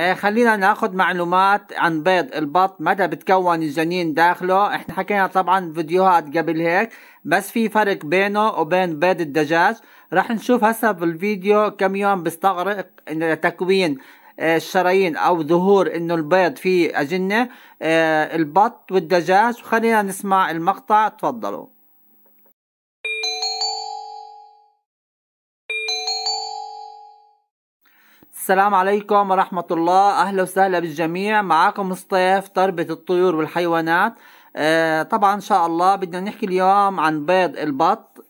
آه، خلينا ناخذ معلومات عن بيض البط متى بتكون الجنين داخله احنا حكينا طبعا فيديوهات قبل هيك بس في فرق بينه وبين بيض الدجاج رح نشوف هسه بالفيديو كم يوم بيستغرق تكوين آه، الشرايين او ظهور انه البيض فيه اجنه آه، البط والدجاج وخلينا نسمع المقطع تفضلوا السلام عليكم ورحمة الله أهلا وسهلا بالجميع معكم مصطيف تربة الطيور والحيوانات آه طبعا إن شاء الله بدنا نحكي اليوم عن بيض البط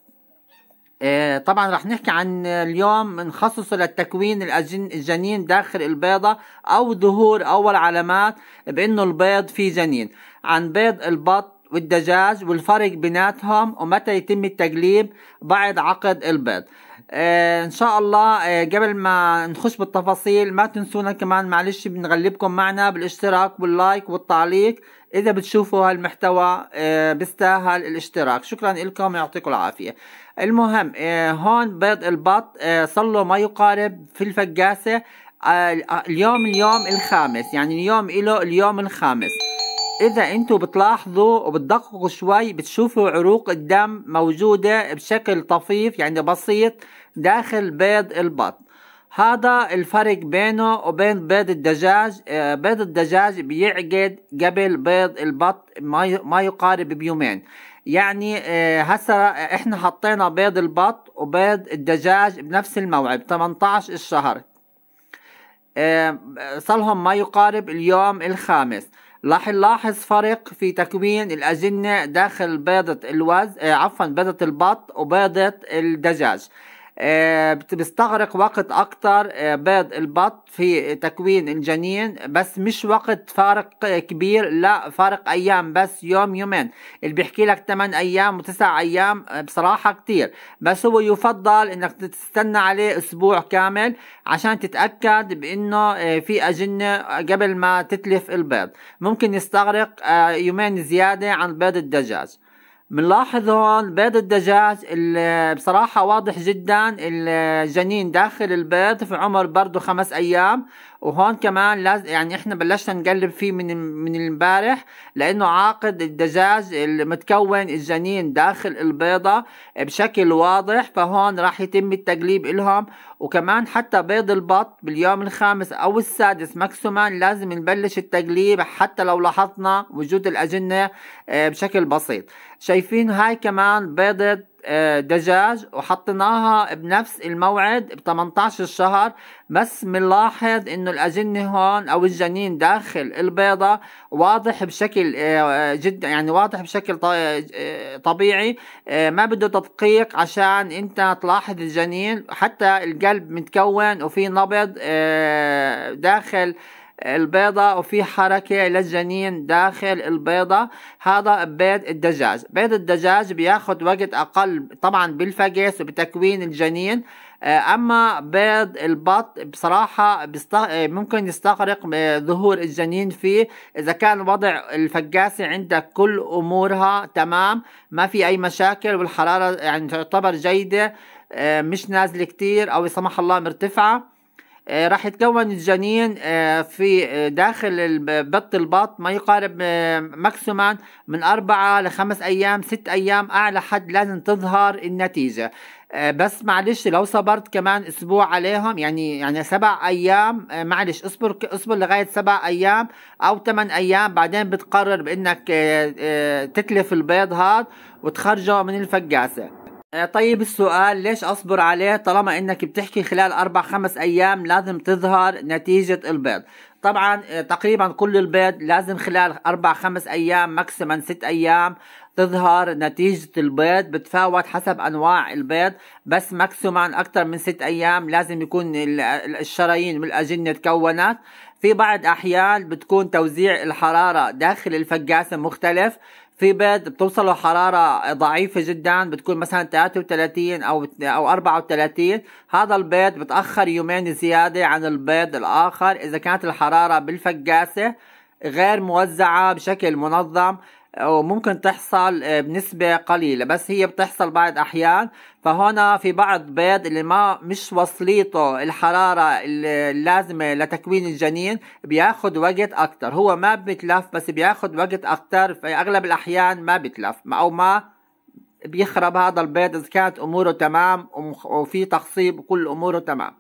آه طبعا رح نحكي عن اليوم نخصصه للتكوين الجنين داخل البيضة أو ظهور أول علامات بأنه البيض في جنين عن بيض البط والدجاج والفرق بيناتهم ومتى يتم التجليب بعد عقد البيض آه، ان شاء الله آه، قبل ما نخش بالتفاصيل ما تنسونا كمان معلش بنغلبكم معنا بالاشتراك واللايك والتعليق اذا بتشوفوا هالمحتوى آه، بيستاهل الاشتراك شكرا لكم يعطيكم العافيه المهم هون بيض البط صار له ما يقارب في الفقاسه اليوم اليوم الخامس يعني اليوم له اليوم الخامس اذا انتم بتلاحظوا وبتدققوا شوي بتشوفوا عروق الدم موجودة بشكل طفيف يعني بسيط داخل بيض البط هذا الفرق بينه وبين بيض الدجاج آه، بيض الدجاج بيعقد قبل بيض البط ما يقارب بيومين يعني آه، هسا احنا حطينا بيض البط وبيض الدجاج بنفس الموعد 18 الشهر آه، صلهم ما يقارب اليوم الخامس راح نلاحظ فرق في تكوين الأجنة داخل بيضة الوز آه، عفوا بيضة البط وبيضة الدجاج آه، بيستغرق وقت أكتر آه، بيض البط في تكوين الجنين بس مش وقت فارق كبير لا فارق أيام بس يوم يومين اللي بيحكي لك 8 أيام و9 أيام آه، بصراحة كتير بس هو يفضل إنك تستنى عليه أسبوع كامل عشان تتأكد بإنه في أجنة قبل ما تتلف البيض ممكن يستغرق يومين زيادة عن بيض الدجاج بنلاحظ هون بيض الدجاج اللي بصراحة واضح جدا الجنين داخل البيض في عمر برضه خمس أيام وهون كمان لازم يعني احنا بلشنا نقلب فيه من من امبارح لانه عاقد الدجاج المتكون الجنين داخل البيضه بشكل واضح فهون راح يتم التقليب لهم وكمان حتى بيض البط باليوم الخامس او السادس ماكسيما لازم نبلش التقليب حتى لو لاحظنا وجود الاجنه آه، بشكل بسيط شايفين هاي كمان بيضه آه، دجاج وحطيناها بنفس الموعد ب 18 الشهر بس بنلاحظ انه الاجنه هون او الجنين داخل البيضه واضح بشكل آه، آه، جدا يعني واضح بشكل طبيعي ما بده تدقيق عشان انت تلاحظ الجنين حتى القلب متكون وفي نبض داخل البيضة وفي حركة للجنين داخل البيضة هذا بيض الدجاج بيض الدجاج بياخد وقت أقل طبعا بالفقس وبتكوين الجنين آه، اما بيض البط بصراحه آه، ممكن يستغرق آه، ظهور الجنين فيه اذا كان وضع الفقاسه عندك كل امورها تمام ما في اي مشاكل والحراره يعني تعتبر جيده مش نازله كتير او سمح الله مرتفعه آه، راح يتكون الجنين آه، في آه، داخل بط البط ما يقارب ماكسيما من أربعة لخمس أيام ست أيام أعلى حد لازم تظهر النتيجة بس معلش لو صبرت كمان اسبوع عليهم يعني يعني سبع ايام معلش اصبر اصبر لغايه سبع ايام او ثمان ايام بعدين بتقرر بانك تتلف البيض هذا وتخرجه من الفقاسه آه، طيب السؤال ليش اصبر عليه طالما انك بتحكي خلال اربع خمس ايام لازم تظهر نتيجة البيض طبعا آه، تقريبا كل البيض لازم خلال اربع خمس ايام ماكسيما ست ايام تظهر نتيجة البيض بتفاوت حسب انواع البيض بس ماكسيما اكتر من ست ايام لازم يكون الشرايين والاجنة تكونت في بعض احيان بتكون توزيع الحرارة داخل الفقاسة مختلف في بيض بتوصله حرارة ضعيفة جدا بتكون مثلا 33 أو أو 34 هذا البيض بتأخر يومين زيادة عن البيض الآخر إذا كانت الحرارة بالفقاسة غير موزعة بشكل منظم أو ممكن تحصل آه، بنسبة قليلة بس هي بتحصل بعض أحيان فهنا في بعض بيض اللي ما مش وصليته الحرارة اللازمة لتكوين الجنين بياخد وقت أكتر هو ما بتلف بس بياخد وقت أكتر في أغلب الأحيان ما بتلف أو ما بيخرب هذا البيض إذا كانت أموره تمام وفي تخصيب كل أموره تمام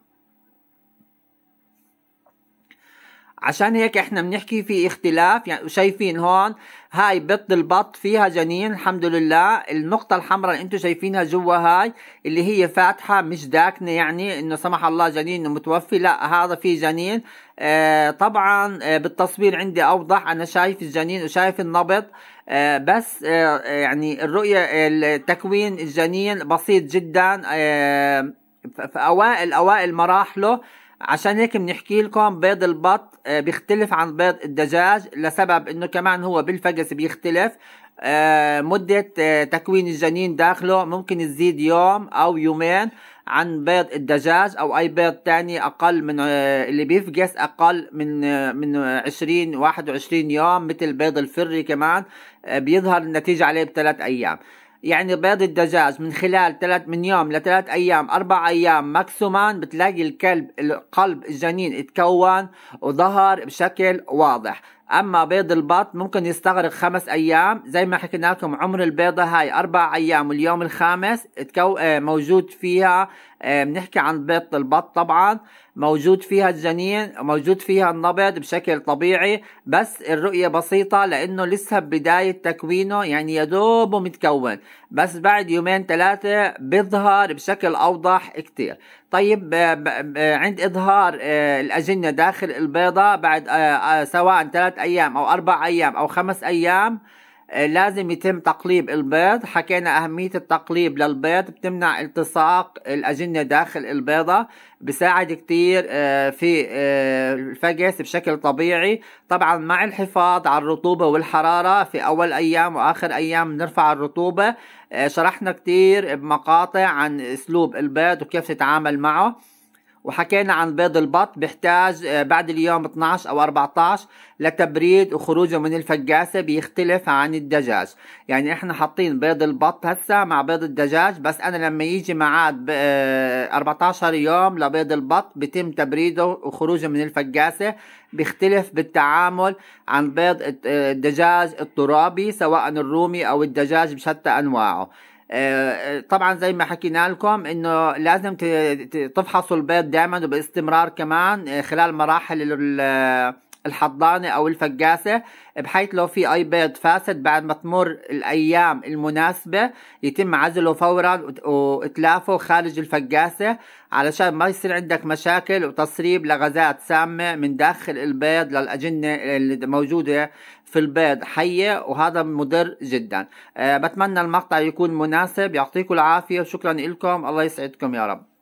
عشان هيك احنا بنحكي في اختلاف يعني شايفين هون هاي بيض البط فيها جنين الحمد لله النقطة الحمراء اللي انتم شايفينها جوا هاي اللي هي فاتحة مش داكنة يعني انه سمح الله جنين متوفي لا هذا في جنين آه طبعا آه بالتصوير عندي اوضح انا شايف الجنين وشايف النبض آه بس آه يعني الرؤية التكوين الجنين بسيط جدا آه في اوائل اوائل مراحله عشان هيك بنحكي لكم بيض البط آه، بيختلف عن بيض الدجاج لسبب انه كمان هو بالفقس بيختلف آه، مدة آه، تكوين الجنين داخله ممكن تزيد يوم أو يومين عن بيض الدجاج أو أي بيض تاني أقل من اللي بيفقس أقل من من 20 21 يوم مثل بيض الفري كمان بيظهر النتيجة عليه بثلاث أيام يعني بيض الدجاج من خلال ثلاث من يوم لثلاث ايام اربع ايام ماكسيمان بتلاقي الكلب قلب الجنين اتكون وظهر بشكل واضح أما بيض البط ممكن يستغرق خمس أيام زي ما حكينا لكم عمر البيضة هاي أربع أيام واليوم الخامس تكو آه، موجود فيها آه، بنحكي عن بيض البط طبعا موجود فيها الجنين موجود فيها النبض بشكل طبيعي بس الرؤية بسيطة لأنه لسه بداية تكوينه يعني دوب متكون بس بعد يومين ثلاثة بيظهر بشكل أوضح كتير طيب عند إظهار آه، الأجنة داخل البيضة بعد سواء ثلاث ثلاث أيام أو أربع أيام أو خمس أيام آه، لازم يتم تقليب البيض حكينا أهمية التقليب للبيض بتمنع التصاق الأجنة داخل البيضة بساعد كتير آه، في آه، الفقس بشكل طبيعي طبعا مع الحفاظ على الرطوبة والحرارة في أول أيام وآخر أيام نرفع الرطوبة شرحنا كتير بمقاطع عن أسلوب البيض وكيف تتعامل معه وحكينا عن بيض البط بيحتاج آه، بعد اليوم 12 او 14 لتبريد وخروجه من الفقاسة بيختلف عن الدجاج يعني احنا حاطين بيض البط هسه مع بيض الدجاج بس انا لما يجي معاد 14 آه، يوم لبيض البط بتم تبريده وخروجه من الفقاسة بيختلف بالتعامل عن بيض آه، الدجاج الترابي سواء الرومي او الدجاج بشتى انواعه طبعا زي ما حكينا لكم انه لازم تفحصوا البيض دائما وباستمرار كمان خلال مراحل الحضانة أو الفقاسة بحيث لو في أي بيض فاسد بعد ما تمر الأيام المناسبة يتم عزله فورا وإتلافه خارج الفقاسة علشان ما يصير عندك مشاكل وتسريب لغازات سامة من داخل البيض للأجنة الموجودة في البيض حية وهذا مضر جدا أه بتمنى المقطع يكون مناسب يعطيكم العافية وشكرا لكم الله يسعدكم يا رب